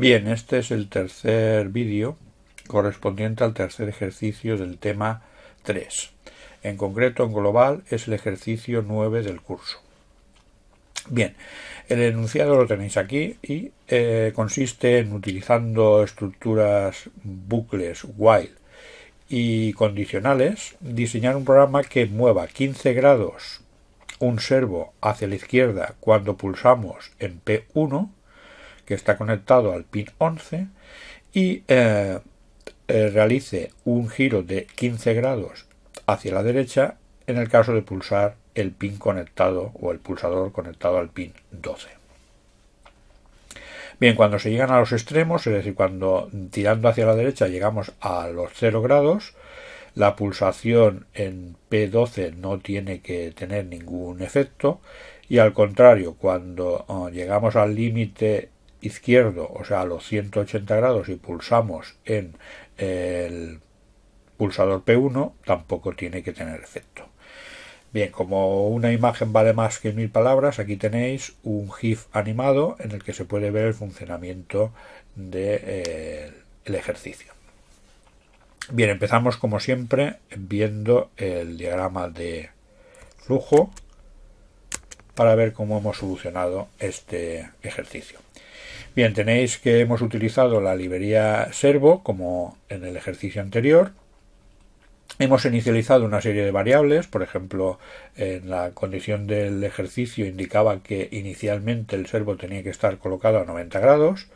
Bien, este es el tercer vídeo correspondiente al tercer ejercicio del tema 3. En concreto, en global, es el ejercicio 9 del curso. Bien, el enunciado lo tenéis aquí y eh, consiste en utilizando estructuras bucles while y condicionales, diseñar un programa que mueva 15 grados un servo hacia la izquierda cuando pulsamos en P1 que está conectado al pin 11 y eh, eh, realice un giro de 15 grados hacia la derecha en el caso de pulsar el pin conectado o el pulsador conectado al pin 12. Bien, cuando se llegan a los extremos, es decir, cuando tirando hacia la derecha llegamos a los 0 grados, la pulsación en P12 no tiene que tener ningún efecto y al contrario, cuando oh, llegamos al límite izquierdo, o sea, a los 180 grados y pulsamos en el pulsador P1, tampoco tiene que tener efecto. Bien, como una imagen vale más que mil palabras, aquí tenéis un GIF animado en el que se puede ver el funcionamiento del eh, ejercicio. Bien, empezamos como siempre viendo el diagrama de flujo para ver cómo hemos solucionado este ejercicio. Bien, tenéis que hemos utilizado la librería servo como en el ejercicio anterior. Hemos inicializado una serie de variables, por ejemplo, en la condición del ejercicio indicaba que inicialmente el servo tenía que estar colocado a 90 grados,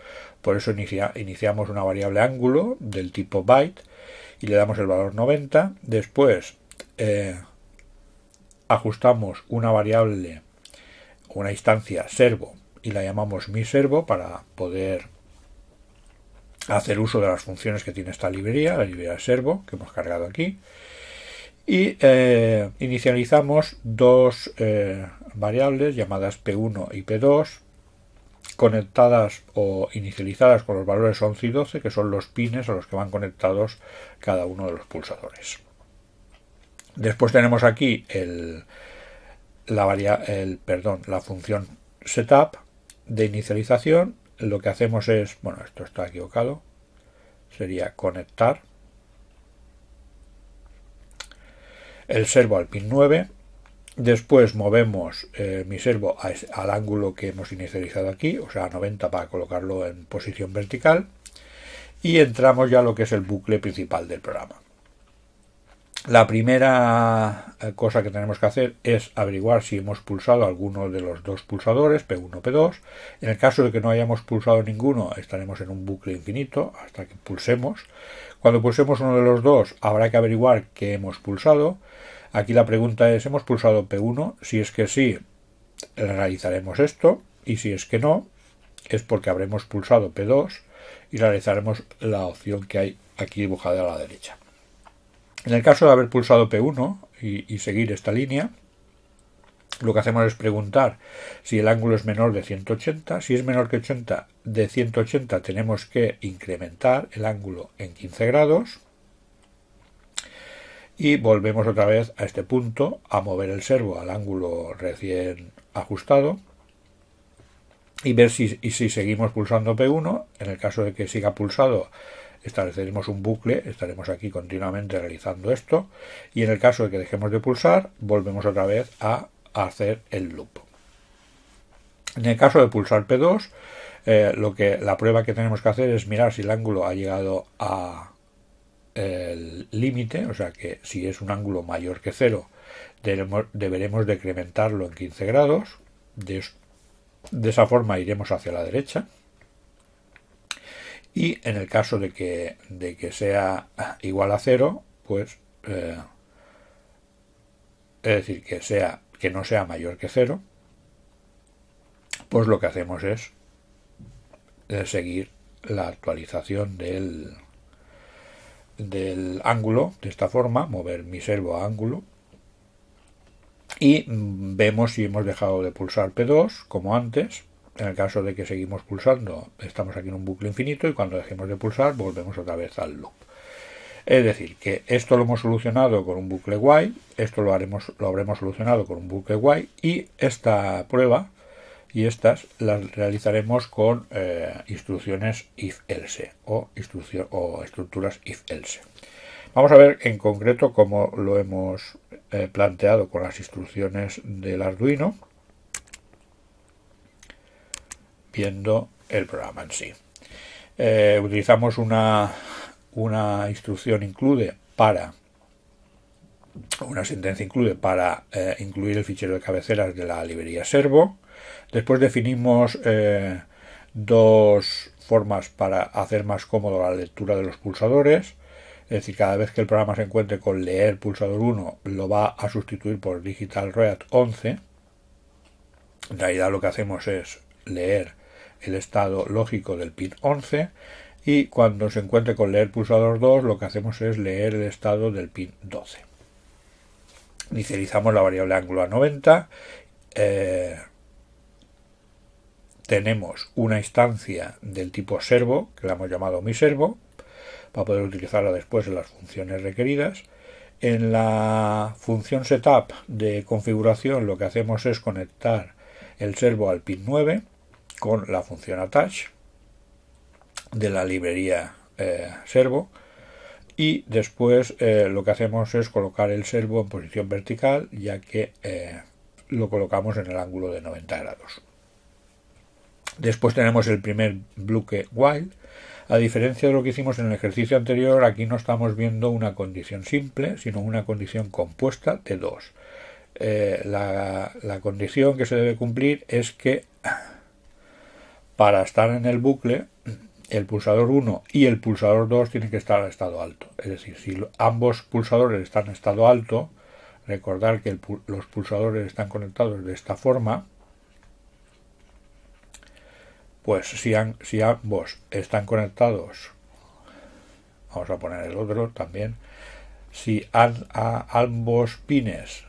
por eso iniciamos una variable ángulo del tipo byte y le damos el valor 90. Después eh, ajustamos una variable, una instancia servo y la llamamos mi servo para poder hacer uso de las funciones que tiene esta librería, la librería servo que hemos cargado aquí. Y eh, inicializamos dos eh, variables llamadas P1 y P2 conectadas o inicializadas con los valores 11 y 12 que son los pines a los que van conectados cada uno de los pulsadores. Después tenemos aquí la, el, perdón, la función setup de inicialización lo que hacemos es, bueno, esto está equivocado, sería conectar el servo al pin 9, después movemos eh, mi servo al ángulo que hemos inicializado aquí, o sea, 90 para colocarlo en posición vertical, y entramos ya a lo que es el bucle principal del programa. La primera eh, cosa que tenemos que hacer es averiguar si hemos pulsado alguno de los dos pulsadores, P1, P2. En el caso de que no hayamos pulsado ninguno, estaremos en un bucle infinito hasta que pulsemos. Cuando pulsemos uno de los dos, habrá que averiguar qué hemos pulsado. Aquí la pregunta es, ¿hemos pulsado P1? Si es que sí, realizaremos esto. Y si es que no, es porque habremos pulsado P2 y realizaremos la opción que hay aquí dibujada a la derecha. En el caso de haber pulsado P1 y, seguir esta línea, lo que hacemos es preguntar si el ángulo es menor de 180. Si es menor que 80, de 180 tenemos que incrementar el ángulo en 15 grados. Y volvemos otra vez a este punto, a mover el servo al ángulo recién ajustado. Y ver si, y si seguimos pulsando P1. En el caso de que siga pulsado estableceremos un bucle, estaremos aquí continuamente realizando esto y en el caso de que dejemos de pulsar volvemos otra vez a hacer el loop. En el caso de pulsar P2, eh, lo que la prueba que tenemos que hacer es mirar si el ángulo ha llegado a el límite, o sea que si es un ángulo mayor que cero deberemos decrementarlo en 15 grados, de esa forma iremos hacia la derecha y en el caso de que, de que sea ah, igual a cero, pues eh, es decir, que, sea, que no sea mayor que cero, pues lo que hacemos es eh, seguir la actualización del, del ángulo de esta forma, mover mi servo a ángulo y mm, vemos si hemos dejado de pulsar P2 como antes en el caso de que seguimos pulsando, estamos aquí en un bucle infinito y cuando dejemos de pulsar volvemos otra vez al loop. Es decir, que esto lo hemos solucionado con un bucle while, esto lo, haremos, lo habremos solucionado con un bucle while y esta prueba y estas las realizaremos con eh, instrucciones if-else o, o estructuras if-else. Vamos a ver en concreto cómo lo hemos eh, planteado con las instrucciones del Arduino viendo el programa en sí. Eh, utilizamos una, una instrucción include para una sentencia include... para eh, incluir el fichero de cabeceras de la librería servo. Después definimos eh, dos formas para hacer más cómodo la lectura de los pulsadores. Es decir, cada vez que el programa se encuentre con leer pulsador 1, lo va a sustituir por digital read 11. En realidad lo que hacemos es leer el estado lógico del pin 11 y cuando se encuentre con leer pulsador 2 lo que hacemos es leer el estado del pin 12. Inicializamos la variable ángulo a 90. Eh, tenemos una instancia del tipo servo, que la hemos llamado mi servo, para poder utilizarla después en las funciones requeridas. En la función setup de configuración lo que hacemos es conectar el servo al pin 9 con la función attach de la librería eh, servo y después eh, lo que hacemos es colocar el servo en posición vertical ya que eh, lo colocamos en el ángulo de 90 grados. Después tenemos el primer bloque while. A diferencia de lo que hicimos en el ejercicio anterior, aquí no estamos viendo una condición simple, sino una condición compuesta de dos. la, la condición que se debe cumplir es que para estar en el bucle, el pulsador 1 y el pulsador 2 tienen que estar en estado alto. Es decir, si ambos pulsadores están en estado alto, recordar que los pulsadores están conectados de esta forma, pues si, si ambos están conectados, vamos a poner el otro también, si a ambos pines,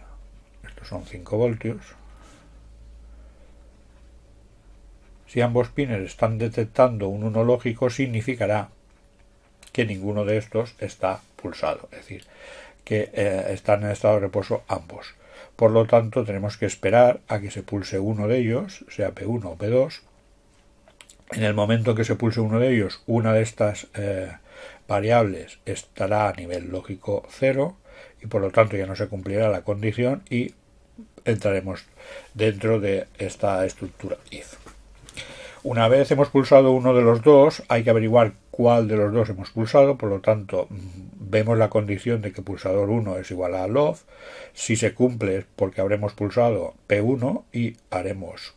estos son 5 voltios, Si ambos pines están detectando un 1 lógico, significará que ninguno de estos está pulsado, es decir, que eh, están en estado de reposo ambos. Por lo tanto, tenemos que esperar a que se pulse uno de ellos, sea P1 o P2. En el momento que se pulse uno de ellos, una de estas eh, variables estará a nivel lógico 0 y por lo tanto ya no se cumplirá la condición y entraremos dentro de esta estructura if. Una vez hemos pulsado uno de los dos, hay que averiguar cuál de los dos hemos pulsado, por lo tanto mm, vemos la condición de que pulsador 1 es igual a love Si se cumple es porque habremos pulsado P1 y haremos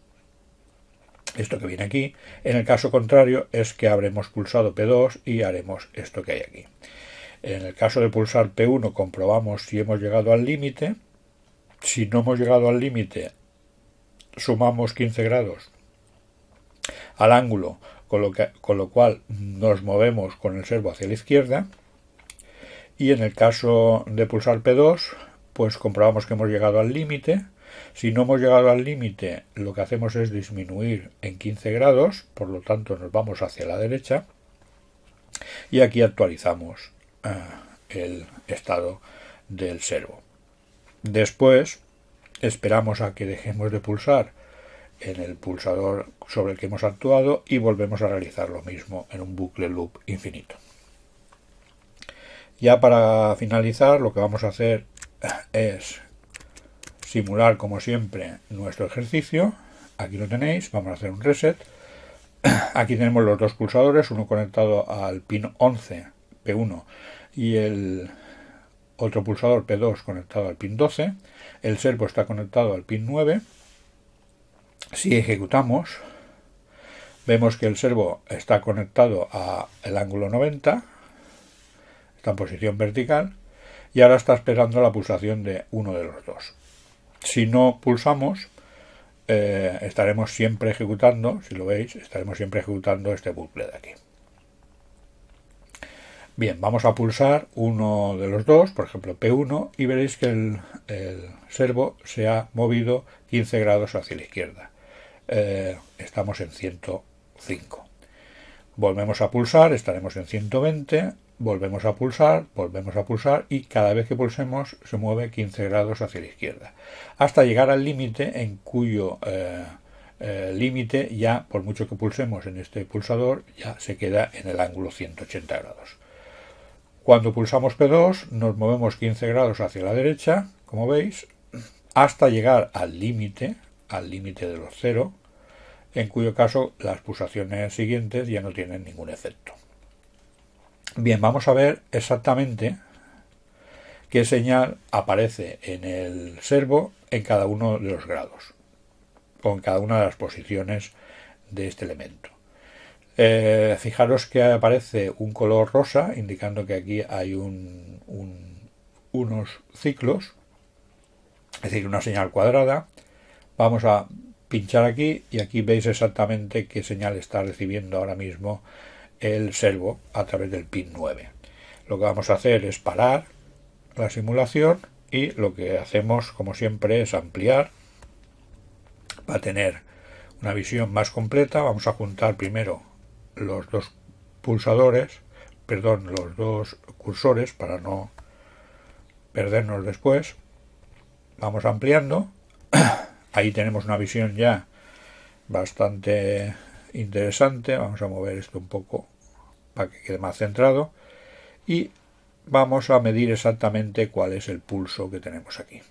esto que viene aquí. En el caso contrario es que habremos pulsado P2 y haremos esto que hay aquí. En el caso de pulsar P1 comprobamos si hemos llegado al límite. Si no hemos llegado al límite, sumamos 15 grados al ángulo, con lo, cual nos movemos con el servo hacia la izquierda. Y en el caso de pulsar P2, pues comprobamos que hemos llegado al límite. Si no hemos llegado al límite, lo que hacemos es disminuir en 15 grados, por lo tanto nos vamos hacia la derecha. Y aquí actualizamos eh, el estado del servo. Después esperamos a que dejemos de pulsar en el pulsador sobre el que hemos actuado y volvemos a realizar lo mismo en un bucle loop infinito. Ya para finalizar lo que vamos a hacer es simular como siempre nuestro ejercicio. Aquí lo tenéis, vamos a hacer un reset. Aquí tenemos los dos pulsadores, uno conectado al pin 11, P1, y el otro pulsador P2 conectado al pin 12. El servo está conectado al pin 9 si ejecutamos, vemos que el servo está conectado al ángulo 90, está en posición vertical, y ahora está esperando la pulsación de uno de los dos. Si no pulsamos, eh, estaremos siempre ejecutando, si lo veis, estaremos siempre ejecutando este bucle de aquí. Bien, vamos a pulsar uno de los dos, por ejemplo P1, y veréis que el servo se ha movido 15 grados hacia la izquierda. Eh, estamos en 105. Volvemos a pulsar, estaremos en 120, volvemos a pulsar, volvemos a pulsar y cada vez que pulsemos se mueve 15 grados hacia la izquierda, hasta llegar al límite en cuyo eh, eh, límite ya, por mucho que pulsemos en este pulsador, ya se queda en el ángulo 180 grados. Cuando pulsamos P2 nos movemos 15 grados hacia la derecha, como veis, hasta llegar al límite, al límite de los cero, en cuyo caso las pulsaciones siguientes ya no tienen ningún efecto. Bien, vamos a ver exactamente qué señal aparece en el servo en cada uno de los grados o en cada una de las posiciones de este elemento. Eh, fijaros que aparece un color rosa indicando que aquí hay unos ciclos, es decir, una señal cuadrada. Vamos a pinchar aquí y aquí veis exactamente qué señal está recibiendo ahora mismo el servo a través del pin 9. Lo que vamos a hacer es parar la simulación y lo que hacemos como siempre es ampliar para tener una visión más completa. Vamos a juntar primero los dos pulsadores, perdón, los dos cursores para no perdernos después. Vamos ampliando. Ahí tenemos una visión ya bastante interesante. Vamos a mover esto un poco para que quede más centrado. Y vamos a medir exactamente cuál es el pulso que tenemos aquí.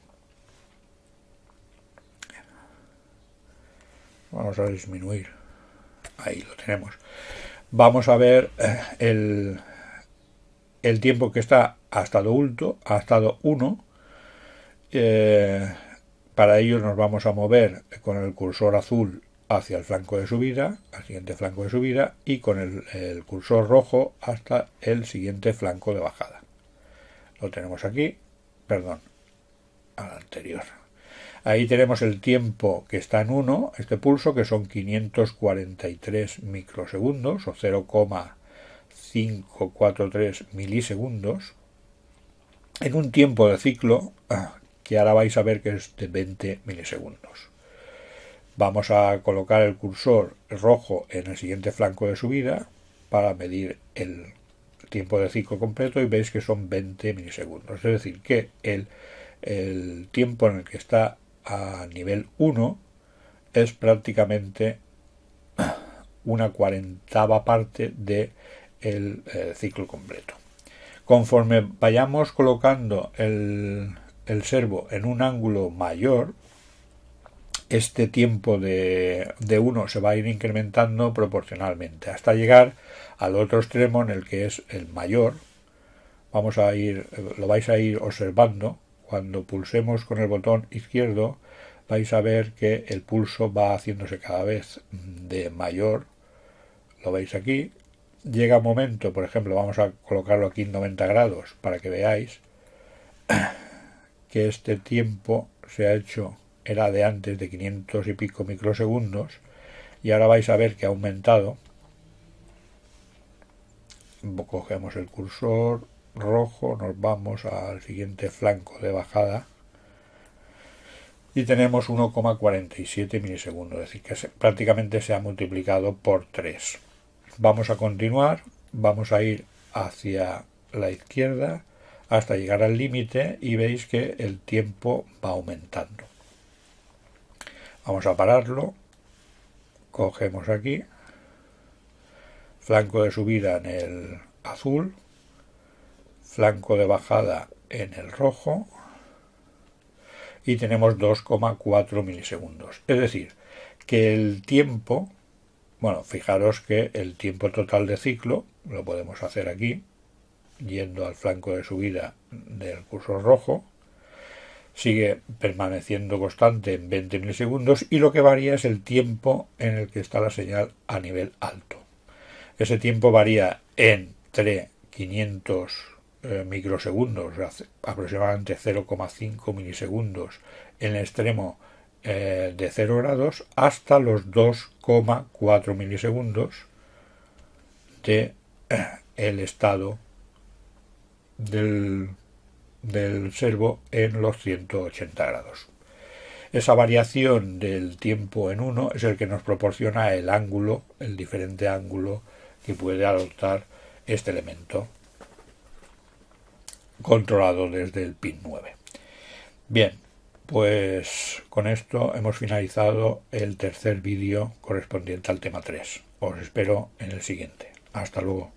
Vamos a disminuir. Ahí lo tenemos. Vamos a ver eh, el, el tiempo que está hasta estado ulto, ha estado 1. Para ello nos vamos a mover con el cursor azul hacia el flanco de subida, al siguiente flanco de subida, y con el, cursor rojo hasta el siguiente flanco de bajada. Lo tenemos aquí, perdón, al anterior. Ahí tenemos el tiempo que está en 1, este pulso, que son 543 microsegundos o 0,543 milisegundos. En un tiempo de ciclo ah, que ahora vais a ver que es de 20 milisegundos. Vamos a colocar el cursor rojo en el siguiente flanco de subida para medir el tiempo de ciclo completo y veis que son 20 milisegundos. Es decir, que el, el tiempo en el que está a nivel 1 es prácticamente una cuarentava parte del de el eh, ciclo completo. Conforme vayamos colocando el, el servo en un ángulo mayor, este tiempo de, uno se va a ir incrementando proporcionalmente hasta llegar al otro extremo en el que es el mayor. Vamos a ir, lo vais a ir observando. Cuando pulsemos con el botón izquierdo, vais a ver que el pulso va haciéndose cada vez de mayor. Lo veis aquí. Llega un momento, por ejemplo, vamos a colocarlo aquí en 90 grados para que veáis que este tiempo se ha hecho era de antes de 500 y pico microsegundos y ahora vais a ver que ha aumentado cogemos el cursor rojo nos vamos al siguiente flanco de bajada y tenemos 1,47 milisegundos, es decir, que prácticamente se ha multiplicado por 3. Vamos a continuar, vamos a ir hacia la izquierda hasta llegar al límite y veis que el tiempo va aumentando. Vamos a pararlo, cogemos aquí, flanco de subida en el azul, flanco de bajada en el rojo y tenemos 2,4 milisegundos. Es decir, que el tiempo, bueno, fijaros que el tiempo total de ciclo, lo podemos hacer aquí, yendo al flanco de subida del curso rojo, sigue permaneciendo constante en 20 milisegundos y lo que varía es el tiempo en el que está la señal a nivel alto. Ese tiempo varía entre 500 eh, microsegundos, aproximadamente 0,5 milisegundos en el extremo eh, de 0 grados, hasta los 2,4 milisegundos de eh, el estado del, servo en los 180 grados. Esa variación del tiempo en uno es el que nos proporciona el ángulo, el diferente ángulo que puede adoptar este elemento controlado desde el pin 9. Bien, pues con esto hemos finalizado el tercer vídeo correspondiente al tema 3. Os espero en el siguiente. Hasta luego.